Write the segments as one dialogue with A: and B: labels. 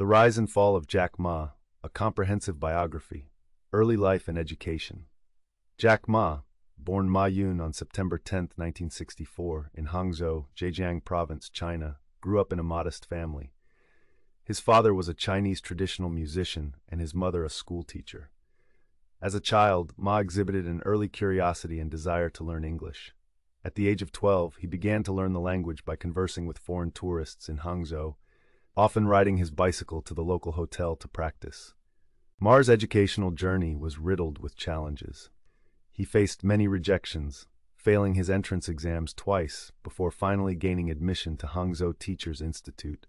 A: The Rise and Fall of Jack Ma, a comprehensive biography, early life and education. Jack Ma, born Ma Yun on September 10, 1964, in Hangzhou, Zhejiang Province, China, grew up in a modest family. His father was a Chinese traditional musician and his mother a schoolteacher. As a child, Ma exhibited an early curiosity and desire to learn English. At the age of 12, he began to learn the language by conversing with foreign tourists in Hangzhou often riding his bicycle to the local hotel to practice. Mars' educational journey was riddled with challenges. He faced many rejections, failing his entrance exams twice before finally gaining admission to Hangzhou Teachers Institute,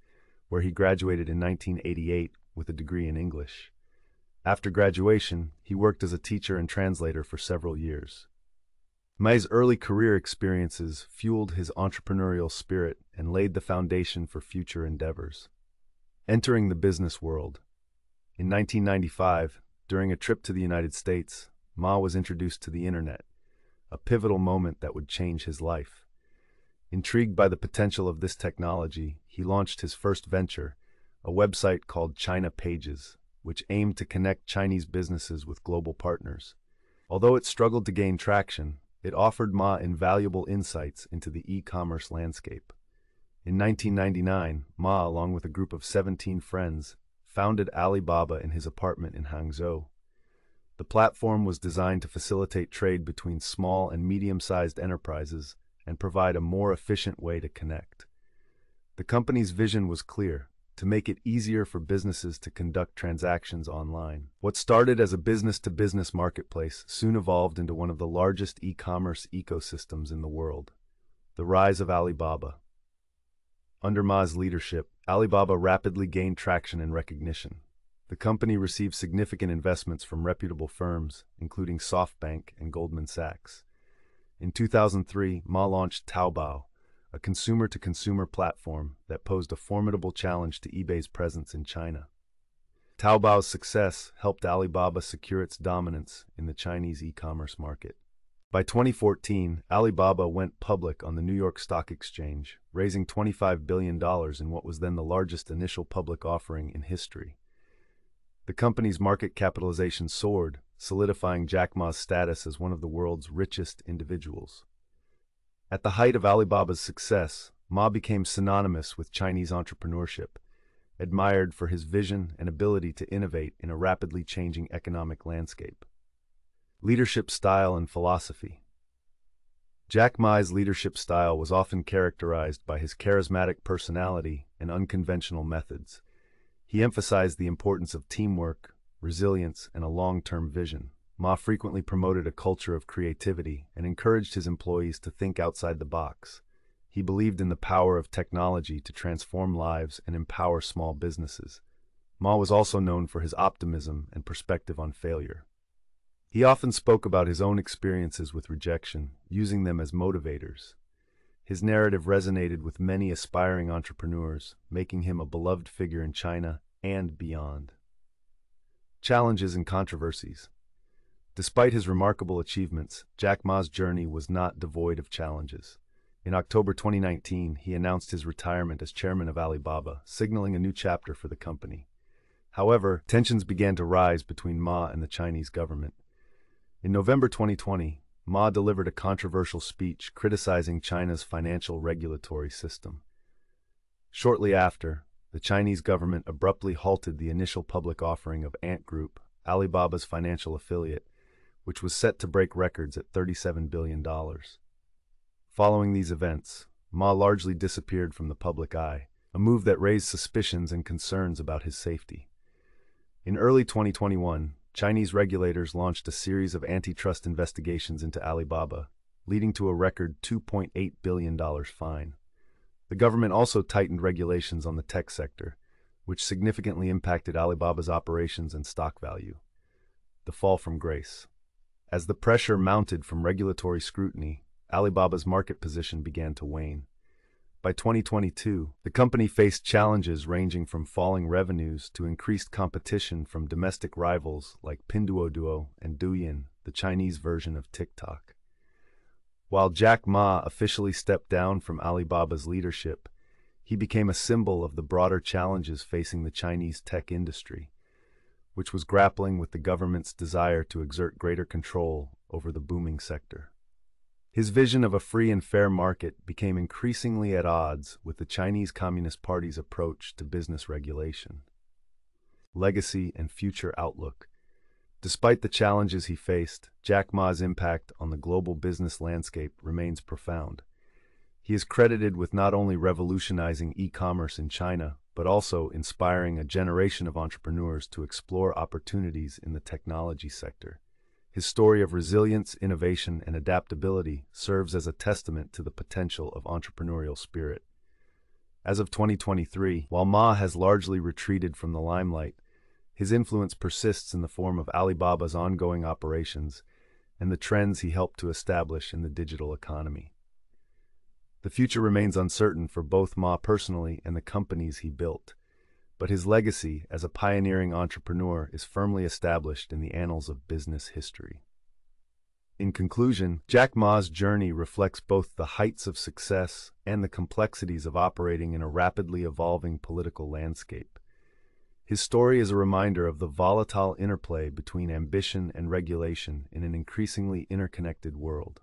A: where he graduated in 1988 with a degree in English. After graduation, he worked as a teacher and translator for several years. Mai's early career experiences fueled his entrepreneurial spirit and laid the foundation for future endeavors. Entering the business world. In 1995, during a trip to the United States, Ma was introduced to the internet, a pivotal moment that would change his life. Intrigued by the potential of this technology, he launched his first venture, a website called China Pages, which aimed to connect Chinese businesses with global partners. Although it struggled to gain traction, it offered Ma invaluable insights into the e-commerce landscape. In 1999, Ma, along with a group of 17 friends, founded Alibaba in his apartment in Hangzhou. The platform was designed to facilitate trade between small and medium-sized enterprises and provide a more efficient way to connect. The company's vision was clear, to make it easier for businesses to conduct transactions online. What started as a business-to-business -business marketplace soon evolved into one of the largest e-commerce ecosystems in the world. The rise of Alibaba, under Ma's leadership, Alibaba rapidly gained traction and recognition. The company received significant investments from reputable firms, including SoftBank and Goldman Sachs. In 2003, Ma launched Taobao, a consumer-to-consumer platform that posed a formidable challenge to eBay's presence in China. Taobao's success helped Alibaba secure its dominance in the Chinese e-commerce market. By 2014, Alibaba went public on the New York Stock Exchange, raising $25 billion in what was then the largest initial public offering in history. The company's market capitalization soared, solidifying Jack Ma's status as one of the world's richest individuals. At the height of Alibaba's success, Ma became synonymous with Chinese entrepreneurship, admired for his vision and ability to innovate in a rapidly changing economic landscape. Leadership Style and Philosophy Jack Ma's leadership style was often characterized by his charismatic personality and unconventional methods. He emphasized the importance of teamwork, resilience, and a long-term vision. Ma frequently promoted a culture of creativity and encouraged his employees to think outside the box. He believed in the power of technology to transform lives and empower small businesses. Ma was also known for his optimism and perspective on failure. He often spoke about his own experiences with rejection, using them as motivators. His narrative resonated with many aspiring entrepreneurs, making him a beloved figure in China and beyond. Challenges and controversies. Despite his remarkable achievements, Jack Ma's journey was not devoid of challenges. In October 2019, he announced his retirement as chairman of Alibaba, signaling a new chapter for the company. However, tensions began to rise between Ma and the Chinese government. In November 2020, Ma delivered a controversial speech criticizing China's financial regulatory system. Shortly after, the Chinese government abruptly halted the initial public offering of Ant Group, Alibaba's financial affiliate, which was set to break records at $37 billion. Following these events, Ma largely disappeared from the public eye, a move that raised suspicions and concerns about his safety. In early 2021, Chinese regulators launched a series of antitrust investigations into Alibaba, leading to a record $2.8 billion fine. The government also tightened regulations on the tech sector, which significantly impacted Alibaba's operations and stock value. The fall from grace. As the pressure mounted from regulatory scrutiny, Alibaba's market position began to wane. By 2022, the company faced challenges ranging from falling revenues to increased competition from domestic rivals like Pinduoduo and Douyin, the Chinese version of TikTok. While Jack Ma officially stepped down from Alibaba's leadership, he became a symbol of the broader challenges facing the Chinese tech industry, which was grappling with the government's desire to exert greater control over the booming sector. His vision of a free and fair market became increasingly at odds with the Chinese Communist Party's approach to business regulation. Legacy and Future Outlook Despite the challenges he faced, Jack Ma's impact on the global business landscape remains profound. He is credited with not only revolutionizing e-commerce in China, but also inspiring a generation of entrepreneurs to explore opportunities in the technology sector. His story of resilience, innovation, and adaptability serves as a testament to the potential of entrepreneurial spirit. As of 2023, while Ma has largely retreated from the limelight, his influence persists in the form of Alibaba's ongoing operations and the trends he helped to establish in the digital economy. The future remains uncertain for both Ma personally and the companies he built, but his legacy as a pioneering entrepreneur is firmly established in the annals of business history. In conclusion, Jack Ma's journey reflects both the heights of success and the complexities of operating in a rapidly evolving political landscape. His story is a reminder of the volatile interplay between ambition and regulation in an increasingly interconnected world.